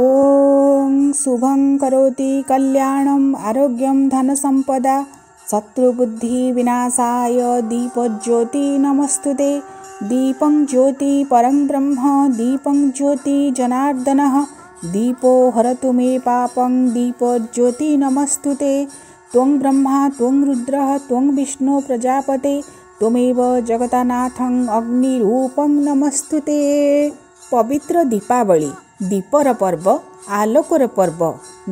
ॐ शुभं करोति कल्याणं आरोग्यं धनसंपदा शत्रुबुद्धि विनासाय दीपज्योती নমസ്തുതേ দীপং জ্যোতিঃ પરમબ્રહ્મા દીપં જ્યોતિ જનાર્દનઃ દીપો હરતુમે પાપં દીપો જ્યોતિ নমസ്തുതേ ત્વં બ્રહ્મા ત્વં ૃદ્રઃ ત્વં વિષ્ણો પ્રજાપતે તુમેવ જગતનાથં અગ્નિરૂપં নমസ്തുતે પવિત્ર દીપાવલિ ଦୀପର ପର୍ବ ଆଲୋକର ପର୍ବ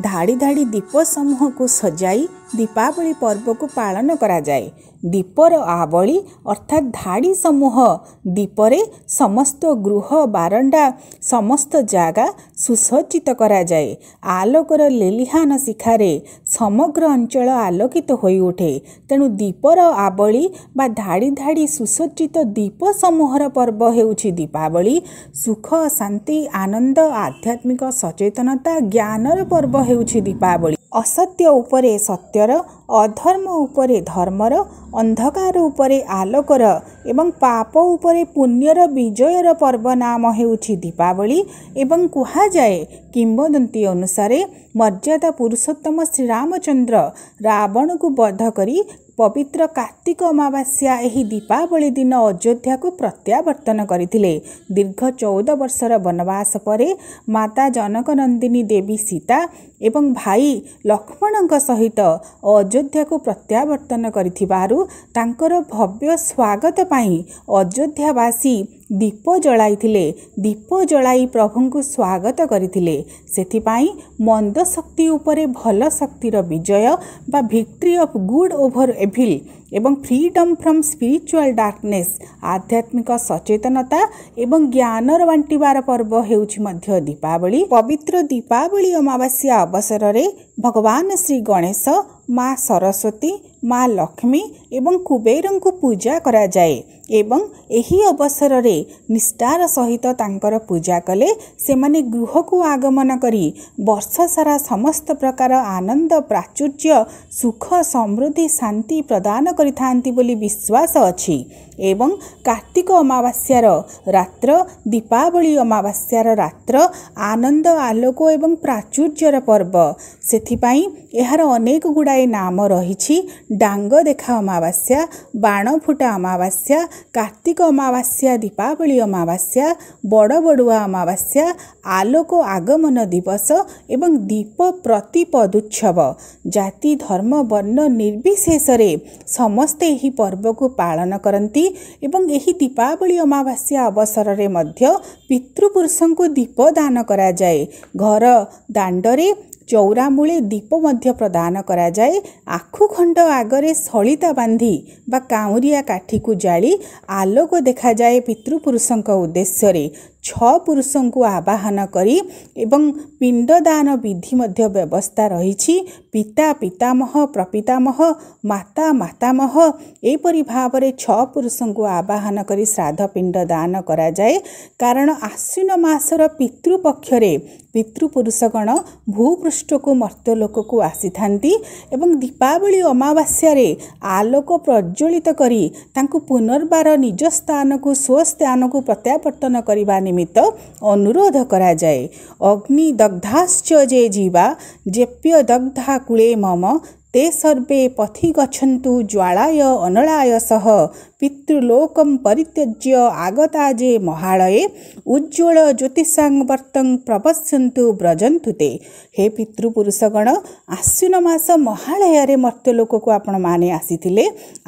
ଧାଡ଼ି ଧାଡ଼ି ଦୀପ ସମୂହକୁ ସଜାଇ ଦୀପାବଳି ପର୍ବକୁ ପାଳନ କରାଯାଏ ଦୀପର ଆବଳି ଅର୍ଥାତ୍ ଧାଡ଼ି ସମୂହ ଦୀପରେ ସମସ୍ତ ଗୃହ ବାରଣ୍ଡା ସମସ୍ତ ଜାଗା ସୁସଜ୍ଜିତ କରାଯାଏ ଆଲୋକର ଲେଲିହାନ ଶିଖାରେ ସମଗ୍ର ଅଞ୍ଚଳ ଆଲୋକିତ ହୋଇଉଠେ ତେଣୁ ଦୀପର ଆବଳି ବା ଧାଡ଼ି ଧାଡ଼ି ସୁସଜ୍ଜିତ ଦୀପ ସମୂହର ପର୍ବ ହେଉଛି ଦୀପାବଳି ସୁଖ ଶାନ୍ତି ଆନନ୍ଦ ଆଧ୍ୟାତ୍ମିକ ସଚେତନତା ଜ୍ଞାନର ପର୍ବ ହେଉଛି ଦୀପାବଳି ଅସତ୍ୟ ଉପରେ ସତ୍ୟର ଅଧର୍ମ ଉପରେ ଧର୍ମର ଅନ୍ଧକାର ଉପରେ ଆଲୋକର ଏବଂ ପାପ ଉପରେ ପୁଣ୍ୟର ବିଜୟର ପର୍ବ ନାମ ହେଉଛି ଦୀପାବଳି ଏବଂ କୁହାଯାଏ କିମ୍ବଦନ୍ତୀ ଅନୁସାରେ ମର୍ଯ୍ୟାଦା ପୁରୁଷୋତ୍ତମ ଶ୍ରୀରାମଚନ୍ଦ୍ର ରାବଣକୁ ବଦ୍ଧ କରି ପବିତ୍ର କାର୍ତ୍ତିକ ଅମାବାସ୍ୟା ଏହି ଦୀପାବଳି ଦିନ ଅଯୋଧ୍ୟାକୁ ପ୍ରତ୍ୟାବର୍ତ୍ତନ କରିଥିଲେ ଦୀର୍ଘ ଚଉଦ ବର୍ଷର ବନବାସ ପରେ ମାତା ଜନକନନ୍ଦିନୀ ଦେବୀ ସୀତା ଏବଂ ଭାଇ ଲକ୍ଷ୍ମଣଙ୍କ ସହିତ ଅଯୋଧ୍ୟାକୁ ପ୍ରତ୍ୟାବର୍ତ୍ତନ କରିଥିବାରୁ ତାଙ୍କର ଭବ୍ୟ ସ୍ୱାଗତ ପାଇଁ ଅଯୋଧ୍ୟାବାସୀ ଦୀପ ଜଳାଇଥିଲେ ଦୀପ ଜଳାଇ ପ୍ରଭୁଙ୍କୁ ସ୍ୱାଗତ କରିଥିଲେ ସେଥିପାଇଁ ମନ୍ଦ ଶକ୍ତି ଉପରେ ଭଲ ଶକ୍ତିର ବିଜୟ ବା victory of good over evil ଏବଂ ଫ୍ରିଡମ୍ ଫ୍ରମ୍ ସ୍ପିରିଚୁଆଲ୍ ଡାର୍କନେସ୍ ଆଧ୍ୟାତ୍ମିକ ସଚେତନତା ଏବଂ ଜ୍ଞାନର ବାଣ୍ଟିବାର ପର୍ବ ହେଉଛି ମଧ୍ୟ ଦୀପାବଳି ପବିତ୍ର ଦୀପାବଳି ଅମାବାସ୍ୟା ଅବସରରେ ଭଗବାନ ଶ୍ରୀ ଗଣେଶ ମା ସରସ୍ୱତୀ ମା ଲକ୍ଷ୍ମୀ ଏବଂ କୁବେରଙ୍କୁ ପୂଜା କରାଯାଏ ଏବଂ ଏହି ଅବସରରେ ନିଷ୍ଠାର ସହିତ ତାଙ୍କର ପୂଜା କଲେ ସେମାନେ ଗୃହକୁ ଆଗମନ କରି ବର୍ଷ ସାରା ସମସ୍ତ ପ୍ରକାର ଆନନ୍ଦ ପ୍ରାଚୁର୍ଯ୍ୟ ସୁଖ ସମୃଦ୍ଧି ଶାନ୍ତି ପ୍ରଦାନ କରିଥାନ୍ତି ବୋଲି ବିଶ୍ୱାସ ଅଛି ଏବଂ କାର୍ତ୍ତିକ ଅମାବାସ୍ୟାର ରାତ୍ର ଦୀପାବଳି ଅମାବାସ୍ୟାର ରାତ୍ର ଆନନ୍ଦ ଆଲୋକ ଏବଂ ପ୍ରାଚୁର୍ଯ୍ୟର ପର୍ବ ସେଥିପାଇଁ ଏହାର ଅନେକ ଗୁଡ଼ାଏ ନାମ ରହିଛି ଡାଙ୍ଗ ଦେଖା ଅମାବାସ୍ୟା ବାଣ ଫୁଟା ଅମାବାସ୍ୟା କାର୍ତ୍ତିକ ଅମାବାସ୍ୟା ଦୀପାବଳି ଅମାବାସ୍ୟା ବଡ଼ ବଡ଼ବଡ଼ୁଆ ଅମାବାସ୍ୟା ଆଲୋକ ଆଗମନ ଦିବସ ଏବଂ ଦୀପ ପ୍ରତିପଦୁଚ୍ଛବ ଜାତି ଧର୍ମ ବର୍ଣ୍ଣ ନିର୍ବିଶେଷରେ ସମସ୍ତେ ଏହି ପର୍ବକୁ ପାଳନ କରନ୍ତି ଏବଂ ଏହି ଦୀପାବଳି ଅମାବାସ୍ୟା ଅବସରରେ ମଧ୍ୟ ପିତୃପୁରୁଷଙ୍କୁ ଦୀପ ଦାନ କରାଯାଏ ଘର ଦାଣ୍ଡରେ ଚଉରାମୂଳେ ଦୀପ ମଧ୍ୟ ପ୍ରଦାନ କରାଯାଏ ଆଖୁ ଖଣ୍ଡ ଆଗରେ ସଳିତା ବାନ୍ଧି ବା କାଉଁରିଆ କାଠିକୁ ଜାଳି ଆଲୋକ ଦେଖାଯାଏ ପିତୃପୁରୁଷଙ୍କ ଉଦ୍ଦେଶ୍ୟରେ ଛଅ ପୁରୁଷଙ୍କୁ ଆବାହନ କରି ଏବଂ ପିଣ୍ଡଦାନ ବିଧି ମଧ୍ୟ ବ୍ୟବସ୍ଥା ରହିଛି ପିତା ପିତାମହ ପ୍ରପିତାମହ ମାତା ମାତାମହ ଏହିପରି ଭାବରେ ଛଅ ପୁରୁଷଙ୍କୁ ଆବାହନ କରି ଶ୍ରାଦ୍ଧ ପିଣ୍ଡ ଦାନ କରାଯାଏ କାରଣ ଆଶ୍ୱିନ ମାସର ପିତୃପକ୍ଷରେ ପିତୃପୁରୁଷ ପିତୃପୁରୁଷଗଣ ଭୂପୃଷ୍ଠକୁ ମର୍ତ୍ତ୍ୟଲୋକକୁ ଆସିଥାନ୍ତି ଏବଂ ଦୀପାବଳି ଅମାବାସ୍ୟାରେ ଆଲୋକ ପ୍ରଜ୍ୱଳିତ କରି ତାଙ୍କୁ ପୁନର୍ବାର ନିଜ ସ୍ଥାନକୁ ସ୍ୱସ୍ଥାନକୁ ପ୍ରତ୍ୟାବର୍ତ୍ତନ କରିବା ନିମନ୍ତେ ନିମିତ୍ତ ଅନୁରୋଧ କରାଯାଏ ଅଗ୍ନିଦଗ୍ଧାଶ୍ଚ ଯେ ଜୀବା ଯେପ୍ୟଦଗ୍ଧା କୂଳେ ମମ তে সর্বে পথি গছন্তু জ্বালায় অনলায় সহ ପିତୃଲୋକଂ ପରିତ୍ୟଜ୍ୟ ଆଗତା ଯେ ମହାଳୟେ ଉଜ୍ଜ୍ୱଳ ଜ୍ୟୋତିଷାଂବର୍ତ୍ତଂ ପ୍ରବଶ୍ୟନ୍ତୁ ବ୍ରଜନ୍ତୁ ତେ ହେ ପିତୃପୁରୁଷଗଣ ଆଶ୍ୱିନ ମାସ ମହାଳୟରେ ମର୍ତ୍ତ୍ୟ ଲୋକକୁ ଆପଣମାନେ ଆସିଥିଲେ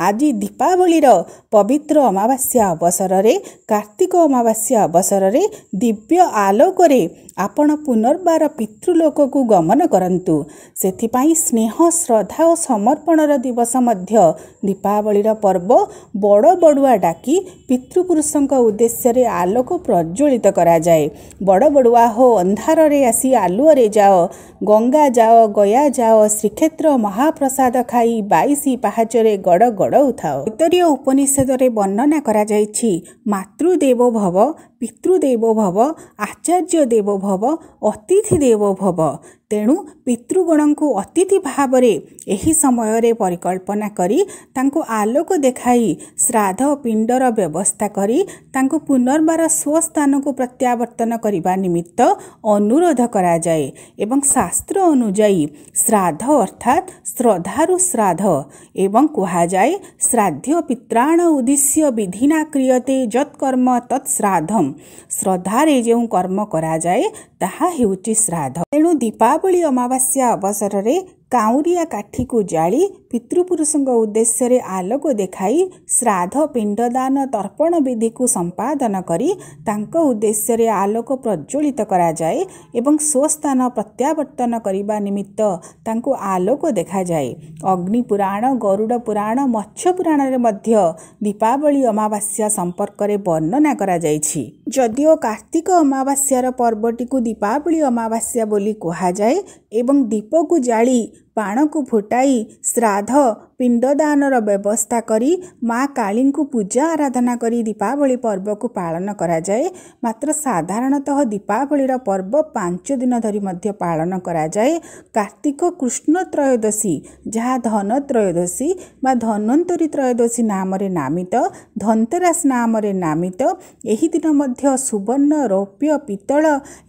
ଆଜି ଦୀପାବଳିର ପବିତ୍ର ଅମାବାସ୍ୟା ଅବସରରେ କାର୍ତ୍ତିକ ଅମାବାସ୍ୟା ଅବସରରେ ଦିବ୍ୟ ଆଲୋକରେ ଆପଣ ପୁନର୍ବାର ପିତୃଲୋକକୁ ଗମନ କରନ୍ତୁ ସେଥିପାଇଁ ସ୍ନେହ ଶ୍ରଦ୍ଧା ଓ ସମର୍ପଣର ଦିବସ ମଧ୍ୟ ଦୀପାବଳିର ପର୍ବ ବଡ଼ ବଡ଼ୁଆ ଡାକି ପିତୃପୁରୁଷଙ୍କ ଉଦ୍ଦେଶ୍ୟରେ ଆଲୋକ ପ୍ରଜ୍ୱଳିତ କରାଯାଏ ବଡ଼ ବଡ଼ୁଆ ହୋ ଅନ୍ଧାରରେ ଆସି ଆଲୁଅରେ ଯାଅ ଗଙ୍ଗା ଯାଅ ଗୟା ଯାଅ ଶ୍ରୀକ୍ଷେତ୍ର ମହାପ୍ରସାଦ ଖାଇ ବାଇଶ ପାହାଚରେ ଗଡ଼ ଗଡ଼ ଉଠାଅ ଉତ୍ତରୀୟ ଉପନିଷେଦରେ ବର୍ଣ୍ଣନା କରାଯାଇଛି ମାତୃଦେବ ଭବ ପିତୃଦେବ ଭବ ଆଚାର୍ଯ୍ୟ ଦେବ ଭବ ଅତିଥି ଦେବ ଭବ ତେଣୁ ପିତୃଗଣଙ୍କୁ ଅତିଥି ଭାବରେ ଏହି ସମୟରେ ପରିକଳ୍ପନା କରି ତାଙ୍କୁ ଆଲୋକ ଦେଖାଇ ଶ୍ରାଦ୍ଧ ପିଣ୍ଡର ବ୍ୟବସ୍ଥା କରି ତାଙ୍କୁ ପୁନର୍ବାର ସ୍ୱସ୍ଥାନକୁ ପ୍ରତ୍ୟାବର୍ତ୍ତନ କରିବା ନିମିତ୍ତ ଅନୁରୋଧ କରାଯାଏ ଏବଂ ଶାସ୍ତ୍ର ଅନୁଯାୟୀ ଶ୍ରାଦ୍ଧ ଅର୍ଥାତ୍ ଶ୍ରଦ୍ଧାରୁ ଶ୍ରାଦ୍ଧ ଏବଂ କୁହାଯାଏ ଶ୍ରାଦ୍ଧ ପିତ୍ରାଣ ଉଦ୍ଦେଶ୍ୟ ବିଧିନା କ୍ରିୟତେ ଯତ୍କର୍ମ ତତ୍ଶ୍ରାଦ୍ଧମ୍ ଶ୍ରଦ୍ଧାରେ ଯେଉଁ କର୍ମ କରାଯାଏ ତାହା ହେଉଛି ଶ୍ରାଦ୍ଧ ତେଣୁ ଦୀପା आगोली अमास्या अवसरले କାଉଁରିଆ କାଠିକୁ ଜାଳି ପିତୃପୁରୁଷଙ୍କ ଉଦ୍ଦେଶ୍ୟରେ ଆଲୋକ ଦେଖାଇ ଶ୍ରାଦ୍ଧ ପିଣ୍ଡଦାନ ତର୍ପଣ ବିଧିକୁ ସମ୍ପାଦନ କରି ତାଙ୍କ ଉଦ୍ଦେଶ୍ୟରେ ଆଲୋକ ପ୍ରଜ୍ୱଳିତ କରାଯାଏ ଏବଂ ସ୍ୱସ୍ଥାନ ପ୍ରତ୍ୟାବର୍ତ୍ତନ କରିବା ନିମିତ୍ତ ତାଙ୍କୁ ଆଲୋକ ଦେଖାଯାଏ ଅଗ୍ନିପୁରାଣ ଗରୁଡ଼ ପୁରାଣ ମତ୍ସ୍ୟ ପୁରାଣରେ ମଧ୍ୟ ଦୀପାବଳି ଅମାବାସ୍ୟା ସମ୍ପର୍କରେ ବର୍ଣ୍ଣନା କରାଯାଇଛି ଯଦିଓ କାର୍ତ୍ତିକ ଅମାବାସ୍ୟାର ପର୍ବଟିକୁ ଦୀପାବଳି ଅମାବାସ୍ୟା ବୋଲି କୁହାଯାଏ ଏବଂ ଦୀପକୁ ଜାଳି ବାଣକୁ ଫୁଟାଇ ଶ୍ରାଦ୍ଧ ପିଣ୍ଡଦାନର ବ୍ୟବସ୍ଥା କରି ମା କାଳୀଙ୍କୁ ପୂଜା ଆରାଧନା କରି ଦୀପାବଳି ପର୍ବକୁ ପାଳନ କରାଯାଏ ମାତ୍ର ସାଧାରଣତଃ ଦୀପାବଳିର ପର୍ବ ପାଞ୍ଚ ଦିନ ଧରି ମଧ୍ୟ ପାଳନ କରାଯାଏ କାର୍ତ୍ତିକ କୃଷ୍ଣ ତ୍ରୟୋଦଶୀ ଯାହା ଧନ ତ୍ରୟୋଦଶୀ ବା ଧନ୍ୱନ୍ତରୀ ତ୍ରୟୋଦଶୀ ନାମରେ ନାମିତ ଧନ୍ତରାସ ନାମରେ ନାମିତ ଏହି ଦିନ ମଧ୍ୟ ସୁବର୍ଣ୍ଣ ରୌପ୍ୟ ପିତ୍ତଳ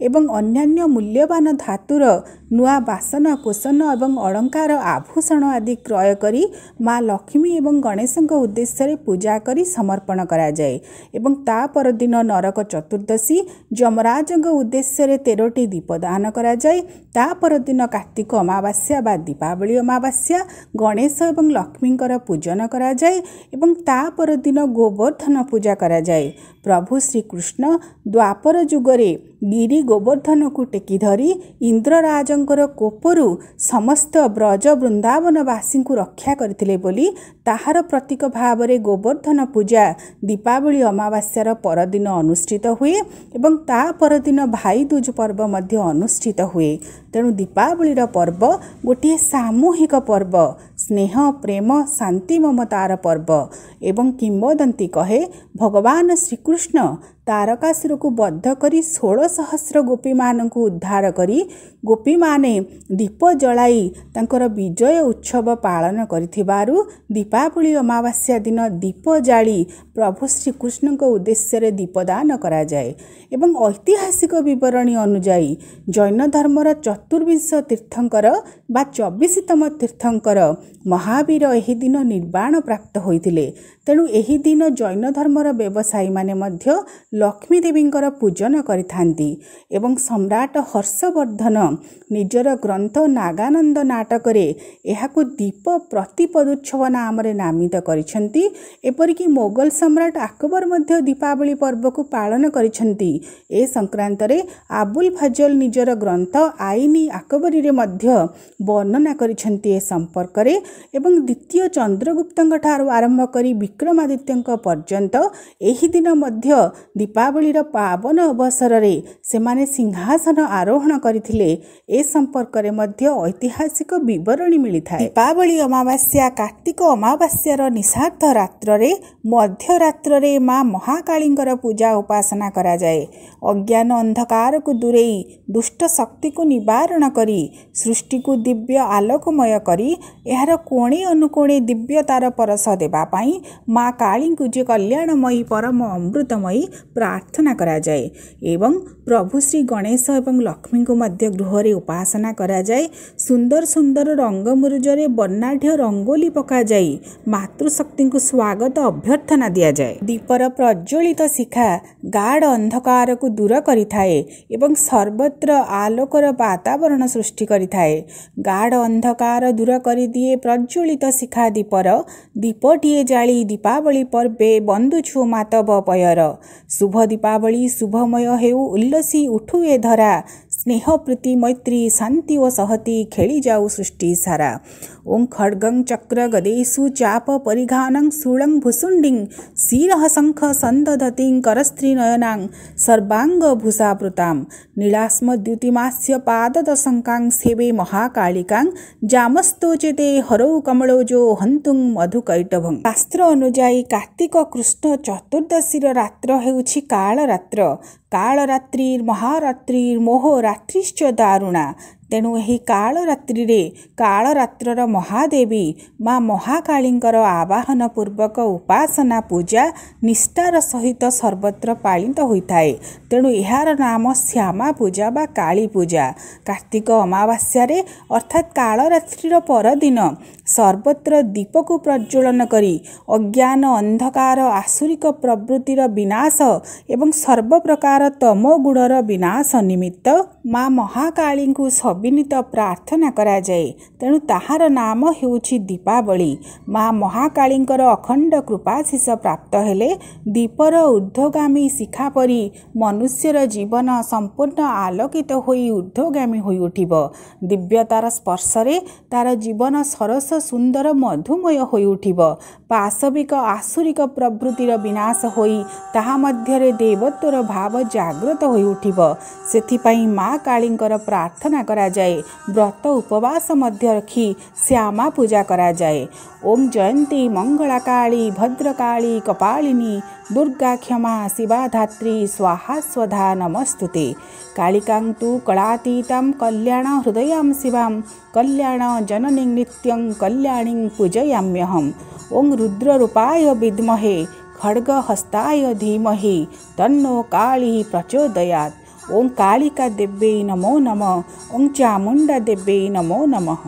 ଏବଂ ଅନ୍ୟାନ୍ୟ ମୂଲ୍ୟବାନ ଧାତୁର ନୂଆ ବାସନ କୋଷଣ ଏବଂ ଅଳଙ୍କାର ଆଭୂଷଣ ଆଦି କ୍ରୟ କରି ମା' ଲକ୍ଷ୍ମୀ ଏବଂ ଗଣେଶଙ୍କ ଉଦ୍ଦେଶ୍ୟରେ ପୂଜା କରି ସମର୍ପଣ କରାଯାଏ ଏବଂ ତା ପରଦିନ ନରକ ଚତୁର୍ଦ୍ଦଶୀ ଯମରାଜଙ୍କ ଉଦ୍ଦେଶ୍ୟରେ ତେରଟି ଦୀପ ଦାନ କରାଯାଏ ତା ପରଦିନ କାର୍ତ୍ତିକ ଅମାବାସ୍ୟା ବା ଦୀପାବଳି ଅମାବାସ୍ୟା ଗଣେଶ ଏବଂ ଲକ୍ଷ୍ମୀଙ୍କର ପୂଜନ କରାଯାଏ ଏବଂ ତା ପରଦିନ ଗୋବର୍ଦ୍ଧନ ପୂଜା କରାଯାଏ ପ୍ରଭୁ ଶ୍ରୀକୃଷ୍ଣ ଦ୍ୱାପର ଯୁଗରେ ଗିରି ଗୋବର୍ଦ୍ଧନକୁ ଟେକି ଧରି ଇନ୍ଦ୍ରରାଜଙ୍କର କୋପରୁ ସମସ୍ତ ବ୍ରଜ ବୃନ୍ଦାବନବାସୀଙ୍କୁ ରକ୍ଷା କରିଥିଲେ ବୋଲି ତାହାର ପ୍ରତୀକ ଭାବରେ ଗୋବର୍ଦ୍ଧନ ପୂଜା ଦୀପାବଳି ଅମାବାସ୍ୟାର ପରଦିନ ଅନୁଷ୍ଠିତ ହୁଏ ଏବଂ ତା ପରଦିନ ଭାଇଦୁଜ ପର୍ବ ମଧ୍ୟ ଅନୁଷ୍ଠିତ ହୁଏ ତେଣୁ ଦୀପାବଳିର ପର୍ବ ଗୋଟିଏ ସାମୂହିକ ପର୍ବ ସ୍ନେହ ପ୍ରେମ ଶାନ୍ତି ମମତାର ପର୍ବ ଏବଂ କିମ୍ବଦନ୍ତୀ କହେ ଭଗବାନ ଶ୍ରୀକୃଷ୍ଣ ତାରକାସୁରକୁ ବଦ୍ଧ କରି ଷୋଳ ସହସ୍ର ଗୋପୀମାନଙ୍କୁ ଉଦ୍ଧାର କରି ଗୋପୀମାନେ ଦୀପ ଜଳାଇ ତାଙ୍କର ବିଜୟ ଉତ୍ସବ ପାଳନ କରିଥିବାରୁ ଦୀପାବଳି ଅମାବାସ୍ୟା ଦିନ ଦୀପ ଜାଳି ପ୍ରଭୁ ଶ୍ରୀକୃଷ୍ଣଙ୍କ ଉଦ୍ଦେଶ୍ୟରେ ଦୀପଦାନ କରାଯାଏ ଏବଂ ଐତିହାସିକ ବିବରଣୀ ଅନୁଯାୟୀ ଜୈନ ଧର୍ମର ଚତୁର୍ବିଂଶ ତୀର୍ଥଙ୍କର ବା ଚବିଶତମ ତୀର୍ଥଙ୍କର ମହାବୀର ଏହି ଦିନ ନିର୍ବାଣ ପ୍ରାପ୍ତ ହୋଇଥିଲେ ତେଣୁ ଏହି ଦିନ ଜୈନ ଧର୍ମର ବ୍ୟବସାୟୀମାନେ ମଧ୍ୟ ଲକ୍ଷ୍ମୀଦେବୀଙ୍କର ପୂଜନ କରିଥାନ୍ତି ଏବଂ ସମ୍ରାଟ ହର୍ଷବର୍ଦ୍ଧନ ନିଜର ଗ୍ରନ୍ଥ ନାଗାନନ୍ଦ ନାଟକରେ ଏହାକୁ ଦୀପ ପ୍ରତିପଦୋତ୍ସବ ନାମରେ ନାମିତ କରିଛନ୍ତି ଏପରିକି ମୋଗଲ ସମ୍ରାଟ ଆକବର ମଧ୍ୟ ଦୀପାବଳି ପର୍ବକୁ ପାଳନ କରିଛନ୍ତି ଏ ସଂକ୍ରାନ୍ତରେ ଆବୁଲ ଫଜଲ ନିଜର ଗ୍ରନ୍ଥ ଆଇନ ଆକବରୀରେ ମଧ୍ୟ ବର୍ଣ୍ଣନା କରିଛନ୍ତି ଏ ସମ୍ପର୍କରେ ଏବଂ ଦ୍ୱିତୀୟ ଚନ୍ଦ୍ରଗୁପ୍ତଙ୍କଠାରୁ ଆରମ୍ଭ କରି ବିକ୍ରମାଦିତ୍ୟଙ୍କ ପର୍ଯ୍ୟନ୍ତ ଏହି ଦିନ ମଧ୍ୟ ଦୀପାବଳିର ପାବନ ଅବସରରେ ସେମାନେ ସିଂହାସନ ଆରୋହଣ କରିଥିଲେ ଏ ସମ୍ପର୍କରେ ମଧ୍ୟ ଐତିହାସିକ ବିବରଣୀ ମିଳିଥାଏ ଦୀପାବଳି ଅମାବାସ୍ୟା କାର୍ତ୍ତିକ ଅମାବାସ୍ୟାର ନିଶାର୍ଦ୍ଧ ରାତ୍ରରେ ମଧ୍ୟରାତ୍ରରେ ମା ମହାକାଳୀଙ୍କର ପୂଜା ଉପାସନା କରାଯାଏ ଅଜ୍ଞାନ ଅନ୍ଧକାରକୁ ଦୂରେଇ ଦୁଷ୍ଟ ଶକ୍ତିକୁ ନିବାରଣ କରି ସୃଷ୍ଟିକୁ ଦିବ୍ୟ ଆଲୋକମୟ କରି ଏହାର କୋଣେ ଅନୁକୋଣେ ଦିବ୍ୟ ତାର ପରସ ଦେବା ପାଇଁ ମା କାଳୀଙ୍କୁ ଯେ କଲ୍ୟାଣମୟୀ ପରମ ଅମୃତମୟୀ ପ୍ରାର୍ଥନା କରାଯାଏ ଏବଂ ପ୍ରଭୁ ଶ୍ରୀ ଗଣେଶ ଏବଂ ଲକ୍ଷ୍ମୀଙ୍କୁ ମଧ୍ୟ ଗୃହରେ ଉପାସନା କରାଯାଏ ସୁନ୍ଦର ସୁନ୍ଦର ରଙ୍ଗମୁରୁଜରେ ବର୍ଣ୍ଣାଢ଼୍ୟ ରଙ୍ଗୋଲି ପକାଯାଇ ମାତୃଶକ୍ତିଙ୍କୁ ସ୍ୱାଗତ ଅଭ୍ୟର୍ଥନା ଦିଆଯାଏ ଦୀପର ପ୍ରଜ୍ୱଳିତ ଶିଖା ଗାଢ଼ ଅନ୍ଧକାରକୁ ଦୂର କରିଥାଏ ଏବଂ ସର୍ବତ୍ର ଆଲୋକର ବାତାବରଣ ସୃଷ୍ଟି କରିଥାଏ ଗାଢ଼ ଅନ୍ଧକାର ଦୂର କରିଦିଏ ପ୍ରଜ୍ୱଳିତ ଶିଖା ଦୀପର ଦୀପଟିଏ ଜାଳି दीपा पर्वे बन्धु मातब पयर शुभ दीपावली शुभमय हौ उल्लसी उठुए धरा સ્નેહ પ્રીતિ મૈત્રી શાંતિઓ સહતી ખેડી જાઉં સૃષ્ટિ સારા ઓમ ખડગં ચક્ર ગદેસુ ચાપ પરિઘાનં શૂળં ભૂસુંડિંગ શિરઃ શંખ સંદધતિં કરસ્ત્રી નયનાં સર્વાંગ ભૂષાપૃતાં નીળાસ્મ દ્યુતિમાસ્ય પાદદશંકાં સેવે મહાકાળિકાં જામસ્તોચિતે હરૌ કમળોજો હંતું મધુકૈટભં શાસ્ત્ર અનુଯାয়ୀ କାର୍ତ୍ତିକ କୃଷ୍ଣ ଚତୁର୍ଦ୍ଦଶୀର ରାତ୍ର ହେଉଛି କାଳ ରାତ୍ର कालरात्रिर्महारात्रिर्मोहोरात्रिश्च दारुणा ତେଣୁ ଏହି କାଳ ରାତ୍ରିରେ କାଳରାତ୍ରର ମହାଦେବୀ ମା ମହାକାଳୀଙ୍କର ଆବାହନ ପୂର୍ବକ ଉପାସନା ପୂଜା ନିଷ୍ଠାର ସହିତ ସର୍ବତ୍ର ପାଳିତ ହୋଇଥାଏ ତେଣୁ ଏହାର ନାମ ଶ୍ୟାମା ପୂଜା ବା କାଳୀ ପୂଜା କାର୍ତ୍ତିକ ଅମାବାସ୍ୟାରେ ଅର୍ଥାତ୍ କାଳରାତ୍ରିର ପରଦିନ ସର୍ବତ୍ର ଦୀପକୁ ପ୍ରଜ୍ୱଳନ କରି ଅଜ୍ଞାନ ଅନ୍ଧକାର ଆସୁରିକ ପ୍ରବୃତ୍ତିର ବିନାଶ ଏବଂ ସର୍ବପ୍ରକାର ତମ ଗୁଣର ବିନାଶ ନିମିତ୍ତ ମା ମହାକାଳୀଙ୍କୁ ସବିନୀତ ପ୍ରାର୍ଥନା କରାଯାଏ ତେଣୁ ତାହାର ନାମ ହେଉଛି ଦୀପାବଳି ମା ମହାକାଳୀଙ୍କର ଅଖଣ୍ଡ କୃପାଶିଷ ପ୍ରାପ୍ତ ହେଲେ ଦୀପର ଉର୍ଦ୍ଧ୍ୱଗାମୀ ଶିଖା ପରି ମନୁଷ୍ୟର ଜୀବନ ସମ୍ପୂର୍ଣ୍ଣ ଆଲୋକିତ ହୋଇ ଉର୍ଦ୍ଧ୍ୱଗାମୀ ହୋଇଉଠିବ ଦିବ୍ୟତାର ସ୍ପର୍ଶରେ ତାର ଜୀବନ ସରସ ସୁନ୍ଦର ମଧୁମୟ ହୋଇଉଠିବ ପାଶବିକ ଆସୁରିକ ପ୍ରଭୃତିର ବିନାଶ ହୋଇ ତାହା ମଧ୍ୟରେ ଦେବତ୍ୱର ଭାବ ଜାଗ୍ରତ ହୋଇଉଠିବ ସେଥିପାଇଁ ମା କାଳୀଙ୍କର ପ୍ରାର୍ଥନା କରା कराए व्रत उपवास मध्य रखी श्यामा पूजा कराए ओम जयंती मंगला काली भद्रकाी कपाड़िनी दुर्गा क्षमा शिवाधात्री स्वाहा स्वधा नमस्तुते कालिका कलातीत कल्याण हृदय शिवाम कल्याण जननी नित्य कल्याणी पूजयाम्यहम ओं रुद्ररूपाय विमहे खड़गहस्ताय धीमहे तन्नो काली प्रचोदयात ಓಂ ಕಾಳಿಕಾ ದೆಬ್ಬೆಯಿ ನಮೋ ನಮಃ ಓಂ ಚಾಮುಂಡ ನಮೋ ನಮಃ